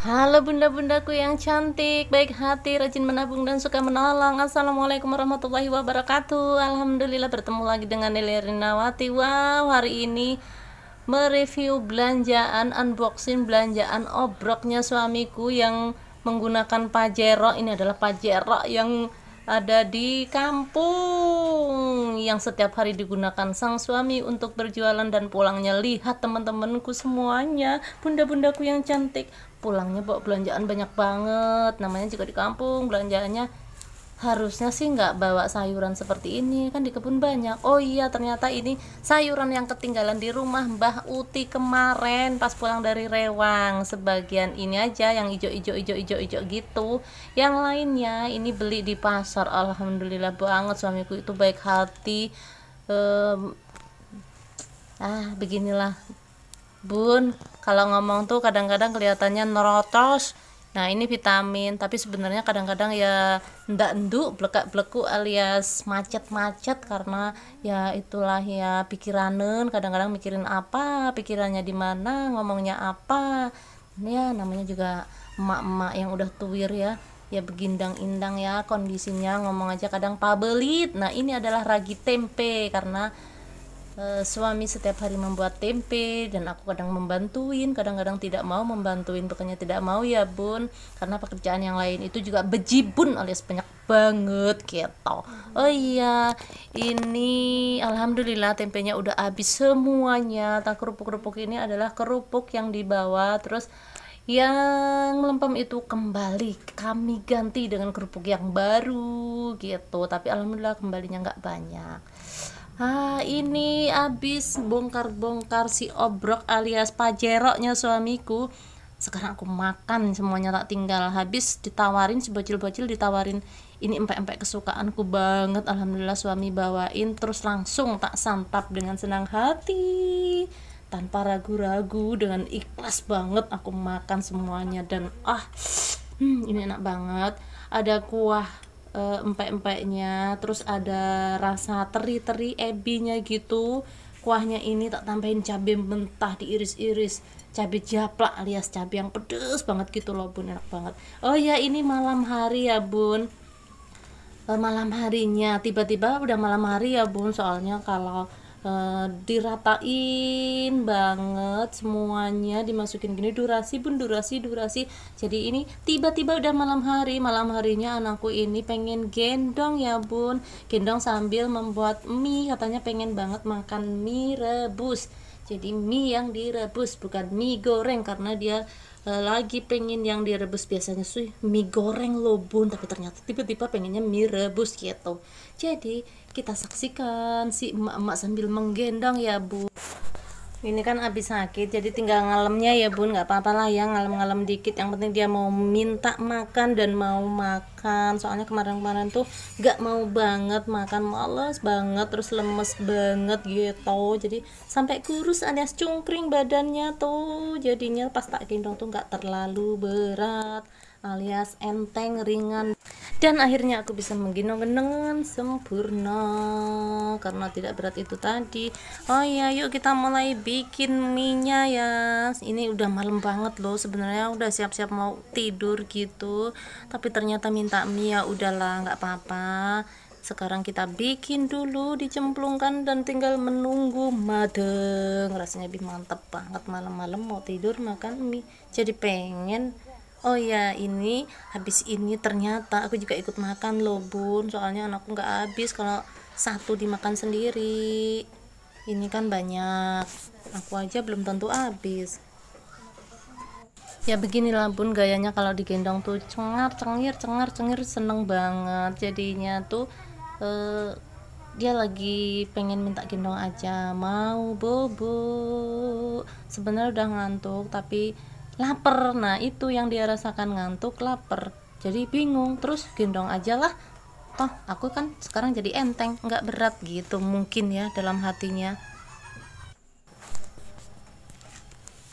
Halo bunda-bundaku yang cantik, baik hati, rajin menabung dan suka menolong Assalamualaikum warahmatullahi wabarakatuh Alhamdulillah bertemu lagi dengan Nelly Rinawati Wow, hari ini mereview belanjaan, unboxing belanjaan obroknya suamiku yang menggunakan Pajero Ini adalah Pajero yang ada di kampung yang setiap hari digunakan sang suami untuk berjualan dan pulangnya lihat teman-temanku semuanya bunda-bundaku yang cantik pulangnya bawa belanjaan banyak banget namanya juga di kampung belanjaannya harusnya sih nggak bawa sayuran seperti ini kan di kebun banyak oh iya ternyata ini sayuran yang ketinggalan di rumah Mbah Uti kemarin pas pulang dari Rewang sebagian ini aja yang ijo-ijo ijo-ijo ijo gitu yang lainnya ini beli di pasar Alhamdulillah banget suamiku itu baik hati ehm, ah beginilah bun kalau ngomong tuh kadang-kadang kelihatannya nerotos Nah, ini vitamin, tapi sebenarnya kadang-kadang ya ndak enduk, blekak-bleku alias macet-macet karena ya itulah ya pikiranen, kadang-kadang mikirin apa, pikirannya di mana, ngomongnya apa. Ini ya namanya juga emak-emak yang udah tuwir ya. Ya begindang-indang ya kondisinya, ngomong aja kadang pabelit. Nah, ini adalah ragi tempe karena e, suami setiap hari membuat tempe dan aku kadang membantuin kadang-kadang tidak mau membantuin pokoknya tidak mau ya bun karena pekerjaan yang lain itu juga bejibun alias banyak banget gitu oh iya ini alhamdulillah tempenya udah habis semuanya tak kerupuk-kerupuk ini adalah kerupuk yang dibawa terus yang lempem itu kembali kami ganti dengan kerupuk yang baru gitu tapi alhamdulillah kembalinya nggak banyak ah ini abis bongkar-bongkar si obrok alias pajeroknya suamiku sekarang aku makan semuanya tak tinggal habis ditawarin si bocil-bocil ditawarin ini empek-empek kesukaanku banget alhamdulillah suami bawain terus langsung tak santap dengan senang hati tanpa ragu-ragu dengan ikhlas banget aku makan semuanya dan ah hmm, ini enak banget ada kuah uh, empek-empeknya terus ada rasa teri-teri ebinya gitu kuahnya ini tak tambahin cabai mentah diiris-iris cabai japlak alias cabai yang pedes banget gitu loh bun enak banget oh ya ini malam hari ya bun uh, malam harinya tiba-tiba udah malam hari ya bun soalnya kalau uh, diratain banget semuanya dimasukin gini durasi pun durasi durasi jadi ini tiba-tiba udah malam hari malam harinya anakku ini pengen gendong ya bun gendong sambil membuat mie katanya pengen banget makan mie rebus jadi mie yang direbus bukan mie goreng karena dia e, lagi pengen yang direbus biasanya sih mie goreng lobun tapi ternyata tiba-tiba pengennya mie rebus gitu jadi kita saksikan si emak-emak sambil menggendong ya bu ini kan habis sakit jadi tinggal ngalemnya ya bun nggak apa-apa lah ya ngalem-ngalem dikit yang penting dia mau minta makan dan mau makan soalnya kemarin-kemarin tuh nggak mau banget makan males banget terus lemes banget gitu jadi sampai kurus alias cungkring badannya tuh jadinya pas tak gendong tuh nggak terlalu berat alias enteng ringan dan akhirnya aku bisa menggendong-gendongan sempurna karena tidak berat itu tadi oh iya yuk kita mulai bikin minyak ya ini udah malam banget loh sebenarnya udah siap-siap mau tidur gitu tapi ternyata minta mie ya udahlah nggak apa-apa sekarang kita bikin dulu dicemplungkan dan tinggal menunggu madeng rasanya lebih mantep banget malam-malam mau tidur makan mie jadi pengen oh ya ini habis ini ternyata aku juga ikut makan loh bun soalnya anakku nggak habis kalau satu dimakan sendiri ini kan banyak aku aja belum tentu habis ya beginilah bun gayanya kalau digendong tuh cengar cengir cengar cengir seneng banget jadinya tuh eh, dia lagi pengen minta gendong aja mau bobo sebenarnya udah ngantuk tapi lapar nah itu yang dia rasakan ngantuk lapar jadi bingung terus gendong aja lah toh aku kan sekarang jadi enteng nggak berat gitu mungkin ya dalam hatinya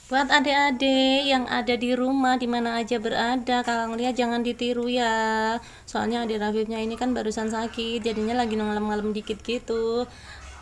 buat adik-adik yang ada di rumah dimana aja berada kalau lihat jangan ditiru ya soalnya adik Rafifnya ini kan barusan sakit jadinya lagi ngalem-ngalem dikit gitu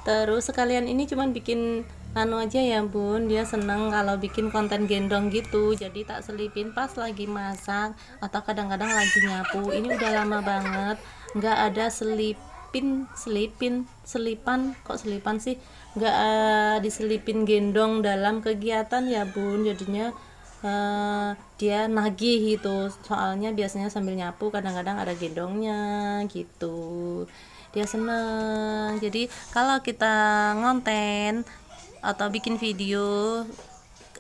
terus sekalian ini cuman bikin anu aja ya bun dia seneng kalau bikin konten gendong gitu jadi tak selipin pas lagi masak atau kadang-kadang lagi nyapu ini udah lama banget nggak ada selipin selipin selipan kok selipan sih nggak uh, diselipin gendong dalam kegiatan ya bun jadinya uh, dia nagih gitu soalnya biasanya sambil nyapu kadang-kadang ada gendongnya gitu dia seneng jadi kalau kita ngonten atau bikin video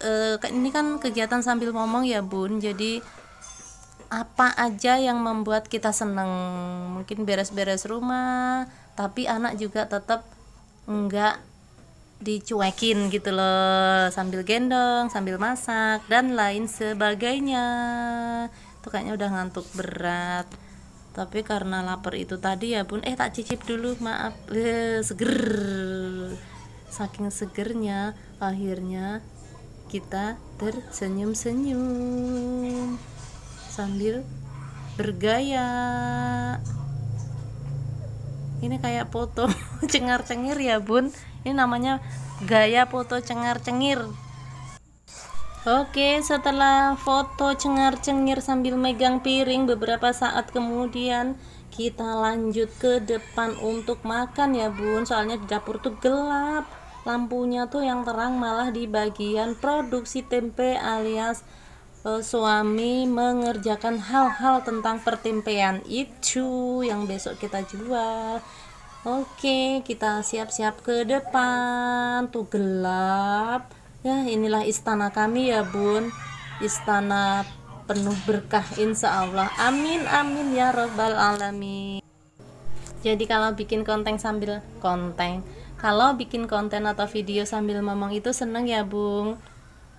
e, ini kan kegiatan sambil ngomong ya bun jadi apa aja yang membuat kita seneng mungkin beres-beres rumah tapi anak juga tetap enggak dicuekin gitu loh sambil gendong sambil masak dan lain sebagainya itu kayaknya udah ngantuk berat tapi karena lapar itu tadi ya bun eh tak cicip dulu maaf eh, seger saking segernya akhirnya kita tersenyum-senyum sambil bergaya ini kayak foto cengar-cengir ya bun ini namanya gaya foto cengar-cengir Oke, setelah foto cengar-cengir sambil megang piring beberapa saat kemudian kita lanjut ke depan untuk makan ya bun soalnya dapur tuh gelap lampunya tuh yang terang malah di bagian produksi tempe alias eh, suami mengerjakan hal-hal tentang pertempean itu yang besok kita jual Oke, kita siap-siap ke depan. Tuh gelap. Ya, inilah istana kami ya, Bun. Istana penuh berkah insya Allah. Amin amin ya robbal alamin. Jadi kalau bikin konten sambil konten kalau bikin konten atau video sambil ngomong itu seneng ya bung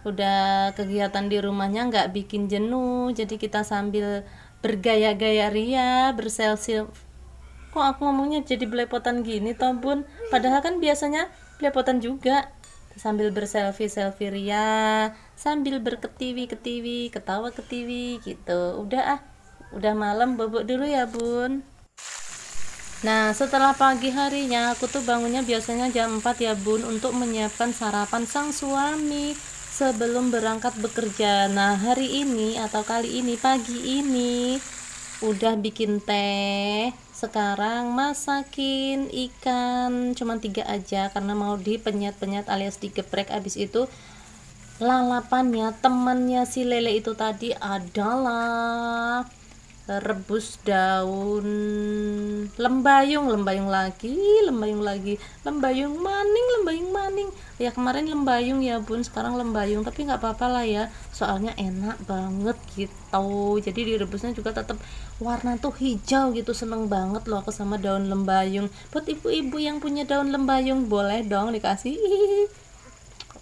udah kegiatan di rumahnya nggak bikin jenuh jadi kita sambil bergaya-gaya ria berselfie kok aku ngomongnya jadi belepotan gini toh bun padahal kan biasanya belepotan juga sambil berselfie selfie ria sambil berketiwi ketiwi ketawa ketiwi gitu udah ah udah malam bobok dulu ya bun Nah, setelah pagi harinya aku tuh bangunnya biasanya jam 4 ya, Bun, untuk menyiapkan sarapan sang suami sebelum berangkat bekerja. Nah, hari ini atau kali ini pagi ini udah bikin teh. Sekarang masakin ikan cuman tiga aja karena mau di penyet-penyet alias digeprek habis itu lalapannya temannya si lele itu tadi adalah rebus daun lembayung lembayung lagi lembayung lagi lembayung maning lembayung maning ya kemarin lembayung ya bun sekarang lembayung tapi nggak apa-apa lah ya soalnya enak banget gitu jadi direbusnya juga tetap warna tuh hijau gitu seneng banget loh aku sama daun lembayung buat ibu-ibu yang punya daun lembayung boleh dong dikasih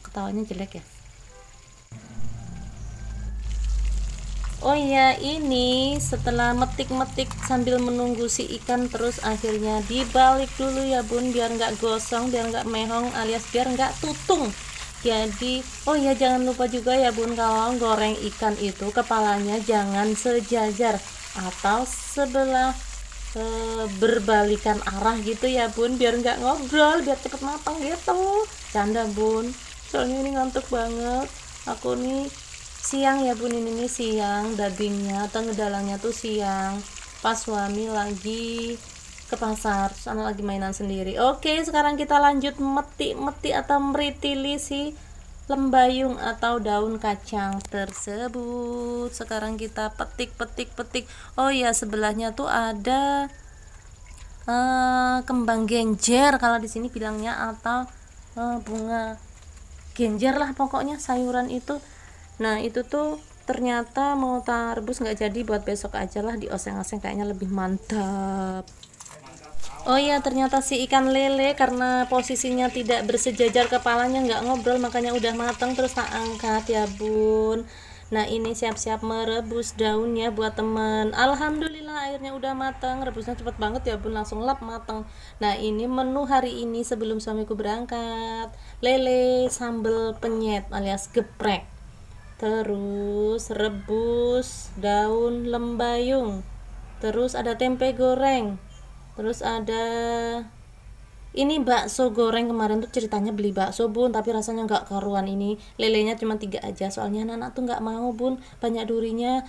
ketawanya jelek ya oh ya ini setelah metik-metik sambil menunggu si ikan terus akhirnya dibalik dulu ya bun biar nggak gosong biar nggak mehong alias biar nggak tutung jadi oh ya jangan lupa juga ya bun kalau goreng ikan itu kepalanya jangan sejajar atau sebelah e, berbalikan arah gitu ya bun biar nggak ngobrol biar cepet matang gitu canda bun soalnya ini ngantuk banget aku nih siang ya bun ini ini siang dagingnya atau ngedalangnya tuh siang pas suami lagi ke pasar sana lagi mainan sendiri oke sekarang kita lanjut meti-meti atau meritili si lembayung atau daun kacang tersebut sekarang kita petik petik petik oh ya sebelahnya tuh ada uh, kembang genjer kalau di sini bilangnya atau uh, bunga genjer lah pokoknya sayuran itu nah itu tuh ternyata mau tak rebus nggak jadi buat besok aja lah di oseng-oseng kayaknya lebih mantap Oh iya ternyata si ikan lele karena posisinya tidak bersejajar kepalanya nggak ngobrol makanya udah mateng terus tak angkat ya bun Nah ini siap-siap merebus daunnya buat temen Alhamdulillah airnya udah mateng rebusnya cepet banget ya bun langsung lap mateng Nah ini menu hari ini sebelum suamiku berangkat Lele sambal penyet alias geprek terus rebus daun lembayung terus ada tempe goreng terus ada ini bakso goreng kemarin tuh ceritanya beli bakso bun tapi rasanya nggak karuan ini lelenya cuma tiga aja soalnya anak, -anak tuh nggak mau bun banyak durinya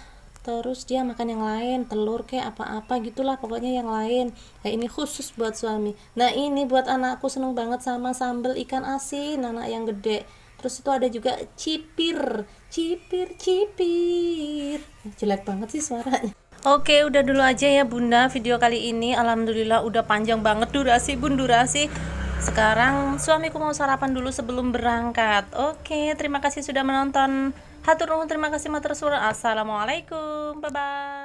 terus dia makan yang lain telur kayak apa-apa gitulah pokoknya yang lain nah ini khusus buat suami nah ini buat anakku seneng banget sama sambal ikan asin anak yang gede terus itu ada juga cipir cipir cipir jelek banget sih suaranya Oke, udah dulu aja ya Bunda video kali ini. Alhamdulillah udah panjang banget durasi Bun durasi. Sekarang suamiku mau sarapan dulu sebelum berangkat. Oke, terima kasih sudah menonton. Hatur nuhun, terima kasih matur suara. Assalamualaikum. Bye bye.